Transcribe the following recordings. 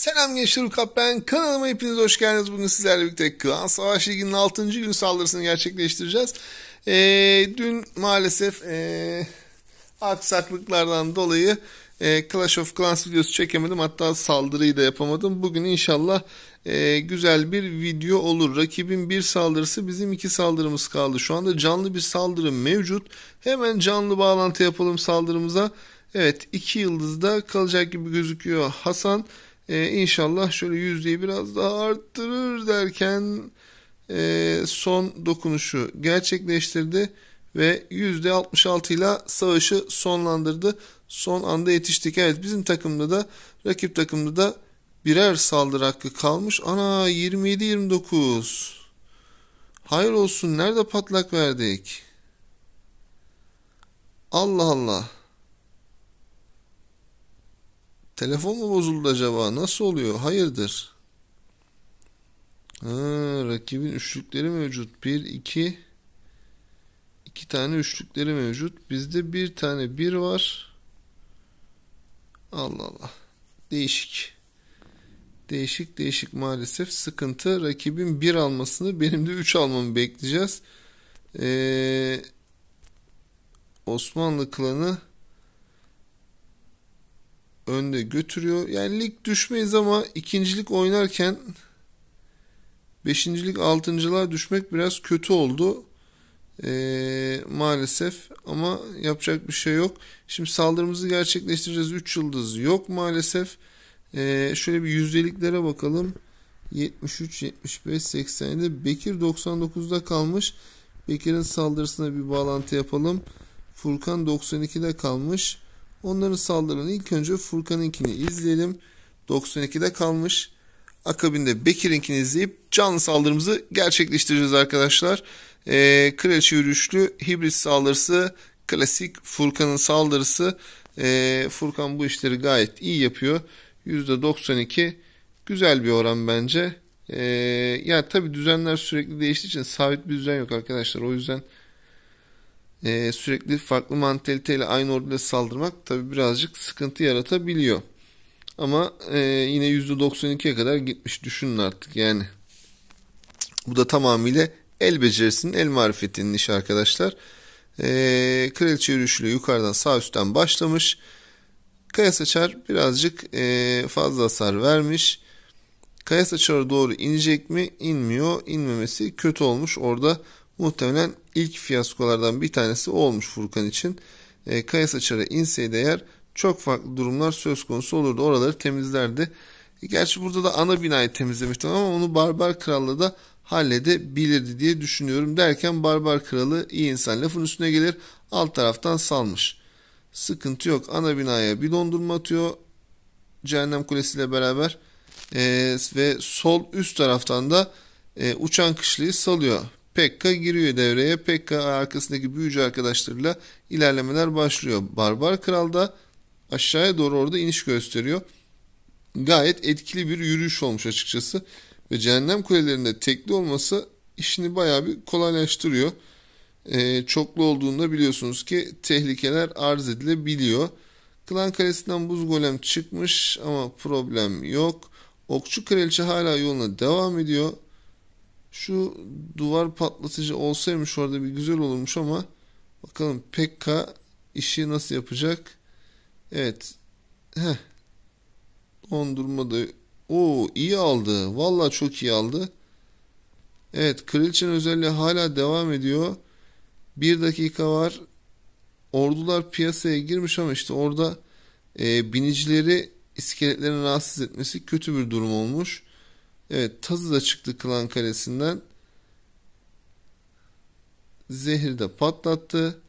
Selam gençler Ukap ben. Kanalıma hepiniz hoş geldiniz. Bugün sizlerle birlikte Klan Savaş Ligi'nin 6. gün saldırısını gerçekleştireceğiz. Ee, dün maalesef e, aksaklıklardan dolayı e, Clash of Clans videosu çekemedim. Hatta saldırıyı da yapamadım. Bugün inşallah e, güzel bir video olur. Rakibin bir saldırısı bizim iki saldırımız kaldı. Şu anda canlı bir saldırı mevcut. Hemen canlı bağlantı yapalım saldırımıza. Evet iki yıldız da kalacak gibi gözüküyor Hasan. Hasan e, inşallah şöyle yüzdeyi biraz daha arttırır derken e, son dokunuşu gerçekleştirdi ve yüzde 66 ile savaşı sonlandırdı. Son anda yetiştik. Evet bizim takımda da rakip takımda da birer saldırı hakkı kalmış. Ana 27-29. Hayır olsun nerede patlak verdik? Allah Allah. Telefon mu bozuldu acaba? Nasıl oluyor? Hayırdır? Ha, rakibin üçlükleri mevcut. Bir, iki. iki tane üçlükleri mevcut. Bizde bir tane bir var. Allah Allah. Değişik. Değişik değişik maalesef. Sıkıntı rakibin bir almasını benim de üç almamı bekleyeceğiz. Ee, Osmanlı klanı önde götürüyor. Yani lig düşmeyiz ama ikincilik oynarken beşincilik altıncılar düşmek biraz kötü oldu. Ee, maalesef ama yapacak bir şey yok. Şimdi saldırımızı gerçekleştireceğiz. 3 yıldız yok maalesef. Ee, şöyle bir yüzdeliklere bakalım. 73, 75, 87. Bekir 99'da kalmış. Bekir'in saldırısına bir bağlantı yapalım. Furkan 92'de kalmış. Onların saldırını ilk önce Furkan'ınkini izleyelim. 92'de kalmış. Akabinde Bekir'inkini izleyip canlı saldırımızı gerçekleştireceğiz arkadaşlar. Ee, Kraliçe yürüyüşlü hibris saldırısı, klasik Furkan'ın saldırısı. Ee, Furkan bu işleri gayet iyi yapıyor. %92 güzel bir oran bence. Ee, ya yani tabii düzenler sürekli değiştiği için sabit bir düzen yok arkadaşlar. O yüzden e, sürekli farklı mantaliteyle aynı orduyla saldırmak tabi birazcık sıkıntı yaratabiliyor. Ama e, yine %92'ye kadar gitmiş düşünün artık yani. Bu da tamamıyla el becerisinin, el marifetinin işi arkadaşlar. E, kraliçe yürüyüşüyle yukarıdan sağ üstten başlamış. Kaya Saçar birazcık e, fazla hasar vermiş. Kaya saçarı doğru inecek mi? İnmiyor. İnmemesi kötü olmuş. Orada Muhtemelen ilk fiyaskolardan bir tanesi olmuş Furkan için. E, kaya saçarı inseydi eğer çok farklı durumlar söz konusu olurdu. Oraları temizlerdi. E, gerçi burada da ana binayı temizlemişti ama onu Barbar Kral'la da halledebilirdi diye düşünüyorum derken Barbar Kralı iyi insan lafın üstüne gelir alt taraftan salmış. Sıkıntı yok ana binaya bir dondurma atıyor Cehennem Kulesi ile beraber ee, ve sol üst taraftan da e, uçan kışlıyı salıyor. Pekka giriyor devreye. Pekka arkasındaki büyücü arkadaşlarıyla ilerlemeler başlıyor. Barbar Kral da aşağıya doğru orada iniş gösteriyor. Gayet etkili bir yürüyüş olmuş açıkçası. Ve Cehennem Kulelerinde tekli olması işini bayağı bir kolaylaştırıyor. Ee, çoklu olduğunda biliyorsunuz ki tehlikeler arz edilebiliyor. Klan Kalesi'nden buz golem çıkmış ama problem yok. Okçu Kraliçe hala yoluna devam ediyor. Şu duvar patlatıcı olsaymış orada bir güzel olurmuş ama bakalım Pekka işi nasıl yapacak? Evet. Heh. Dondurma da O iyi aldı. Valla çok iyi aldı. Evet kraliçenin özelliği hala devam ediyor. Bir dakika var. Ordular piyasaya girmiş ama işte orada e, binicileri iskeletlerini rahatsız etmesi kötü bir durum olmuş. Evet tazı da çıktı Klan Kalesi'nden. Zehir de patlattı.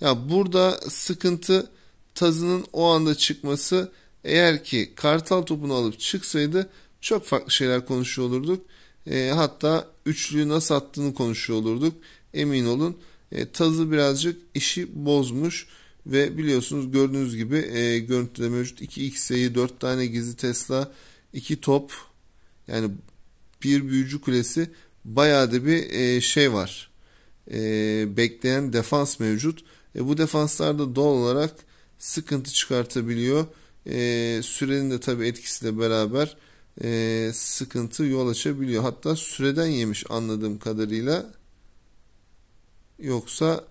Ya burada sıkıntı tazının o anda çıkması. Eğer ki kartal topunu alıp çıksaydı çok farklı şeyler konuşuyor olurduk. E, hatta üçlüyü nasıl attığını konuşuyor olurduk. Emin olun e, tazı birazcık işi bozmuş ve biliyorsunuz gördüğünüz gibi e, görüntüde mevcut 2 x'i 4 tane gizli Tesla, 2 top, yani bir büyücü kulesi bayağı da bir e, şey var. E, bekleyen defans mevcut. E, bu defanslarda doğal olarak sıkıntı çıkartabiliyor. E, sürenin de tabii etkisiyle beraber e, sıkıntı yol açabiliyor. Hatta süreden yemiş anladığım kadarıyla. Yoksa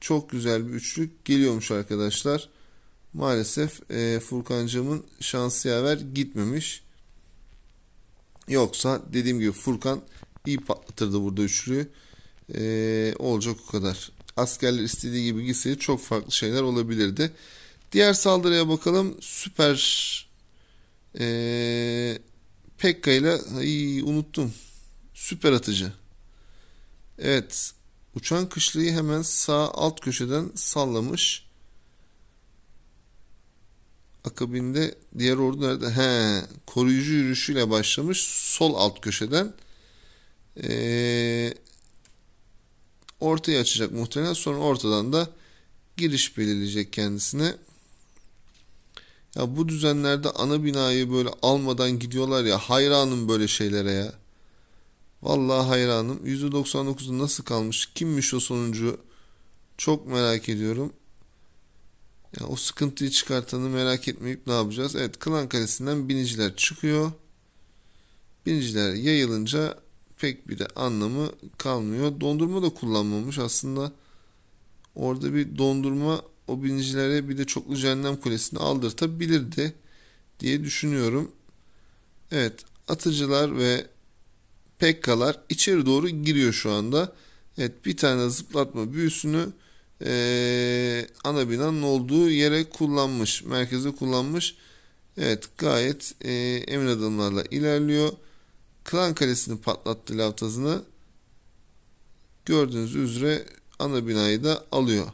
çok güzel bir üçlük geliyormuş arkadaşlar. Maalesef e, Furkancığımın şansı yaver gitmemiş. Yoksa dediğim gibi Furkan iyi patlatırdı burada üçlüyü. Ee, olacak o kadar. Askerler istediği gibi gitseydi çok farklı şeyler olabilirdi. Diğer saldırıya bakalım. Süper ee, Pekka ile unuttum. Süper atıcı. Evet. Uçan kışlayı hemen sağ alt köşeden sallamış. Akabinde diğer ordu nerede? He, koruyucu yürüyüşüyle başlamış sol alt köşeden ee, ortaya açacak muhtemelen. Sonra ortadan da giriş belirleyecek kendisine. Ya bu düzenlerde ana binayı böyle almadan gidiyorlar ya hayranım böyle şeylere ya. Vallahi hayranım. %99'u nasıl kalmış? Kimmiş o sonuncu? Çok merak ediyorum. Yani o sıkıntıyı çıkartanı merak etmeyip ne yapacağız? Evet Klan Kalesi'nden biniciler çıkıyor. Biniciler yayılınca pek bir de anlamı kalmıyor. Dondurma da kullanmamış aslında. Orada bir dondurma o binicilere bir de çoklu cehennem kulesini aldırtabilirdi diye düşünüyorum. Evet atıcılar ve pekkalar içeri doğru giriyor şu anda. Evet bir tane zıplatma büyüsünü e, ana binanın olduğu yere kullanmış. Merkeze kullanmış. Evet gayet e, emin adımlarla ilerliyor. Klan Kalesi'ni patlattı laftazını. Gördüğünüz üzere ana binayı da alıyor.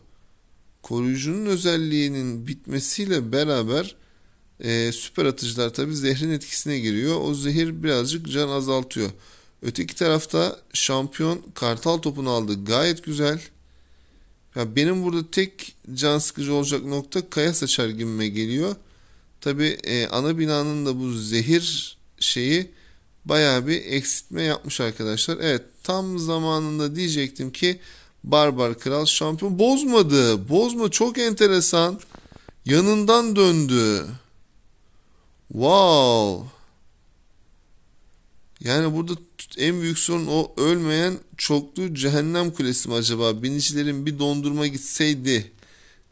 Koruyucunun özelliğinin bitmesiyle beraber e, süper atıcılar tabi zehrin etkisine giriyor. O zehir birazcık can azaltıyor. Öteki tarafta şampiyon kartal topunu aldı. Gayet güzel. Ya benim burada tek can sıkıcı olacak nokta kaya saçar gibime geliyor. Tabi e, ana binanın da bu zehir şeyi baya bir eksiltme yapmış arkadaşlar. Evet tam zamanında diyecektim ki Barbar Kral şampiyon bozmadı. Bozma çok enteresan. Yanından döndü. Wow. Yani burada en büyük sorun o ölmeyen çoklu cehennem kulesi mi acaba? Binicilerin bir dondurma gitseydi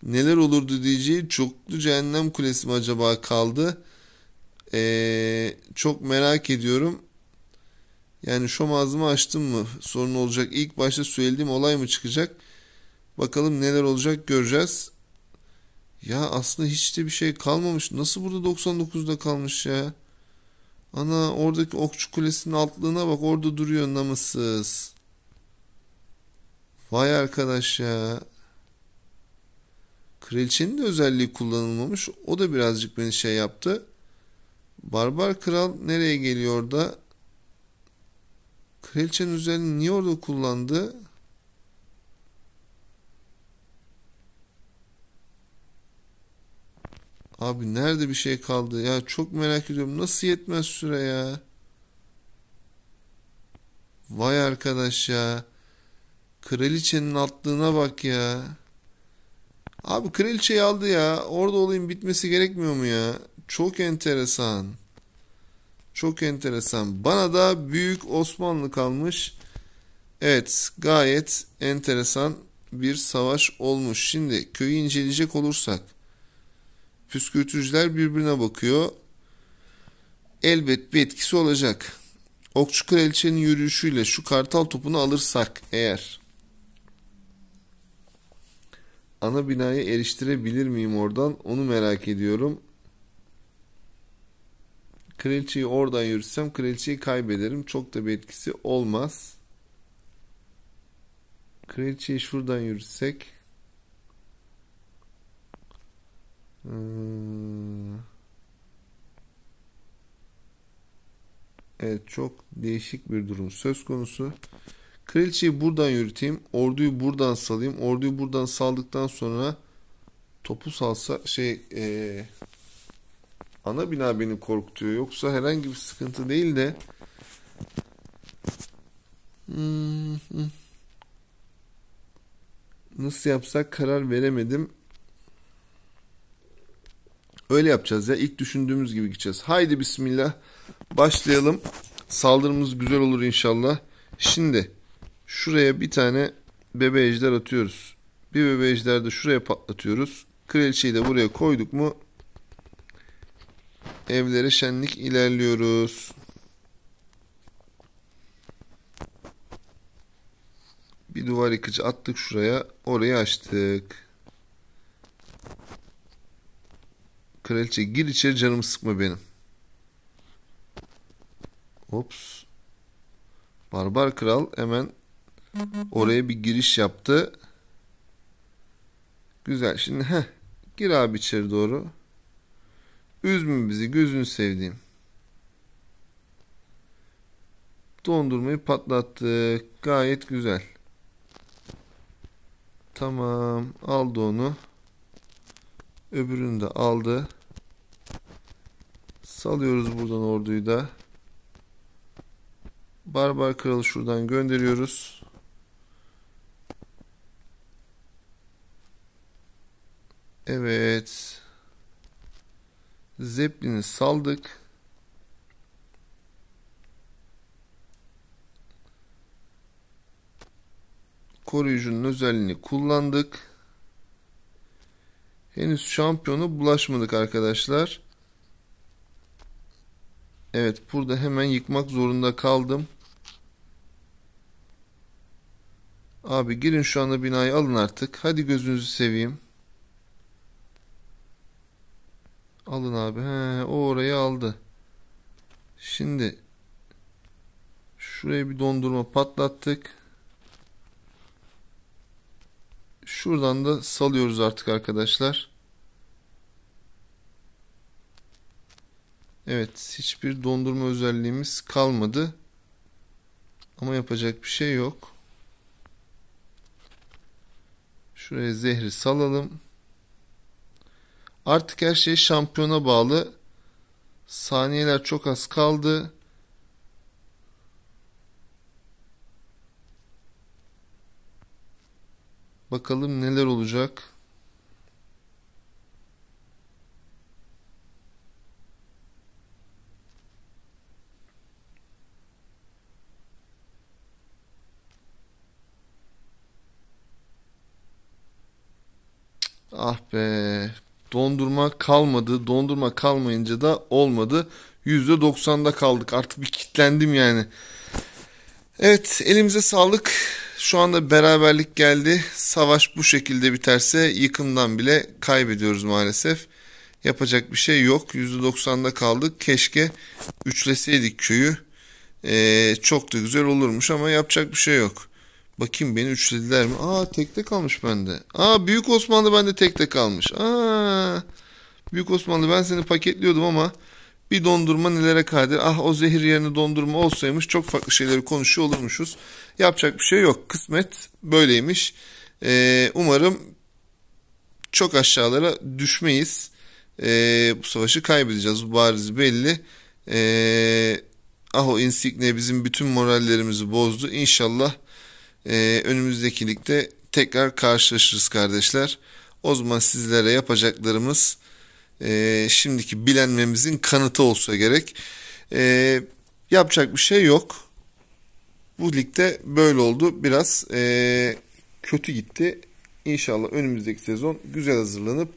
neler olurdu diyeceği çoklu cehennem kulesi mi acaba kaldı? Ee, çok merak ediyorum. Yani şu ağzımı açtım mı sorun olacak. İlk başta söylediğim olay mı çıkacak? Bakalım neler olacak göreceğiz. Ya aslında hiç de bir şey kalmamış. Nasıl burada 99'da kalmış ya? Ana oradaki okçu kulesinin altlığına bak orada duruyor namussuz. Vay arkadaş ya. Kraliçenin de özelliği kullanılmamış. O da birazcık beni şey yaptı. Barbar kral nereye geliyor da? Kraliçenin özelliğini niye orada kullandı? Abi nerede bir şey kaldı ya çok merak ediyorum nasıl yetmez süre ya. Vay arkadaş ya. Kraliçenin attığına bak ya. Abi kraliçeyi aldı ya. Orada olayın bitmesi gerekmiyor mu ya? Çok enteresan. Çok enteresan. Bana da Büyük Osmanlı kalmış. Evet gayet enteresan bir savaş olmuş. Şimdi köyü inceleyecek olursak. Püskürtücüler birbirine bakıyor. Elbet bir etkisi olacak. Okçu kraliçenin yürüyüşüyle şu kartal topunu alırsak eğer ana binayı eriştirebilir miyim oradan onu merak ediyorum. Kraliçeyi oradan yürüsem kraliçeyi kaybederim. Çok da bir etkisi olmaz. Kraliçeyi şuradan yürütsek Ee, evet çok değişik bir durum söz konusu. Kraliçeyi buradan yürüteyim. Orduyu buradan salayım. Orduyu buradan saldıktan sonra topu salsa şey e, ana bina beni korkutuyor. Yoksa herhangi bir sıkıntı değil de hmm, hmm. nasıl yapsak karar veremedim. Öyle yapacağız ya. İlk düşündüğümüz gibi gideceğiz. Haydi bismillah. Başlayalım. Saldırımız güzel olur inşallah. Şimdi şuraya bir tane bebe ejder atıyoruz. Bir bebe ejder de şuraya patlatıyoruz. Kraliçeyi de buraya koyduk mu evlere şenlik ilerliyoruz. Bir duvar yıkıcı attık şuraya. Orayı açtık. Kraliçe gir içeri canımı sıkma benim. Ops. Barbar kral hemen oraya bir giriş yaptı. Güzel şimdi heh. Gir abi içeri doğru. Üzme bizi gözünü sevdiğim. Dondurmayı patlattık. Gayet güzel. Tamam aldı onu. Öbürünü de aldı. Salıyoruz buradan orduyu da. Barbar kralı şuradan gönderiyoruz. Evet. Zeppelin'i saldık. Koruyucunun özelliğini kullandık. Henüz şampiyonu bulaşmadık arkadaşlar. Evet burada hemen yıkmak zorunda kaldım. Abi girin şu anda binayı alın artık. Hadi gözünüzü seveyim. Alın abi. He, o orayı aldı. Şimdi şuraya bir dondurma patlattık. Şuradan da salıyoruz artık arkadaşlar. Evet hiçbir dondurma özelliğimiz kalmadı. Ama yapacak bir şey yok. Şuraya zehri salalım. Artık her şey şampiyona bağlı. Saniyeler çok az kaldı. Bakalım neler olacak. Ah be dondurma kalmadı. Dondurma kalmayınca da olmadı. %90'da kaldık. Artık bir kilitlendim yani. Evet elimize sağlık. Şu anda beraberlik geldi. Savaş bu şekilde biterse yıkımdan bile kaybediyoruz maalesef. Yapacak bir şey yok. %90'da kaldık. Keşke üçleseydik köyü. Ee, çok da güzel olurmuş ama yapacak bir şey yok. Bakayım beni üçlediler mi? Aa tekte kalmış bende. Aa Büyük Osmanlı bende tekte kalmış. Aa Büyük Osmanlı ben seni paketliyordum ama bir dondurma nelere kadir. Ah o zehir yerine dondurma olsaymış çok farklı şeyleri konuşuyor olurmuşuz. Yapacak bir şey yok. Kısmet böyleymiş. Ee, umarım çok aşağılara düşmeyiz. Ee, bu savaşı kaybedeceğiz. Bu bariz belli. Ee, ah o insikne bizim bütün morallerimizi bozdu. İnşallah e, ee, önümüzdeki ligde tekrar karşılaşırız kardeşler. O zaman sizlere yapacaklarımız e, şimdiki bilenmemizin kanıtı olsa gerek. E, yapacak bir şey yok. Bu ligde böyle oldu. Biraz e, kötü gitti. İnşallah önümüzdeki sezon güzel hazırlanıp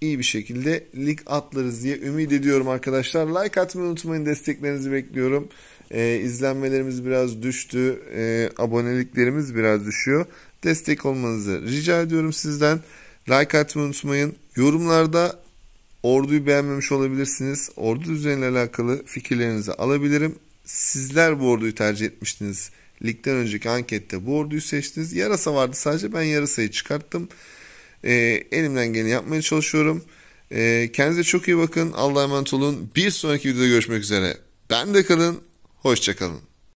iyi bir şekilde lig atlarız diye ümit ediyorum arkadaşlar. Like atmayı unutmayın. Desteklerinizi bekliyorum. E, izlenmelerimiz biraz düştü. E, aboneliklerimiz biraz düşüyor. Destek olmanızı rica ediyorum sizden. Like atmayı unutmayın. Yorumlarda orduyu beğenmemiş olabilirsiniz. Ordu düzeniyle alakalı fikirlerinizi alabilirim. Sizler bu orduyu tercih etmiştiniz. Ligden önceki ankette bu orduyu seçtiniz. Yarasa vardı sadece ben yarasayı çıkarttım. E, elimden geleni yapmaya çalışıyorum. E, kendinize çok iyi bakın. Allah'a emanet olun. Bir sonraki videoda görüşmek üzere. Ben de kalın. Hoşçakalın.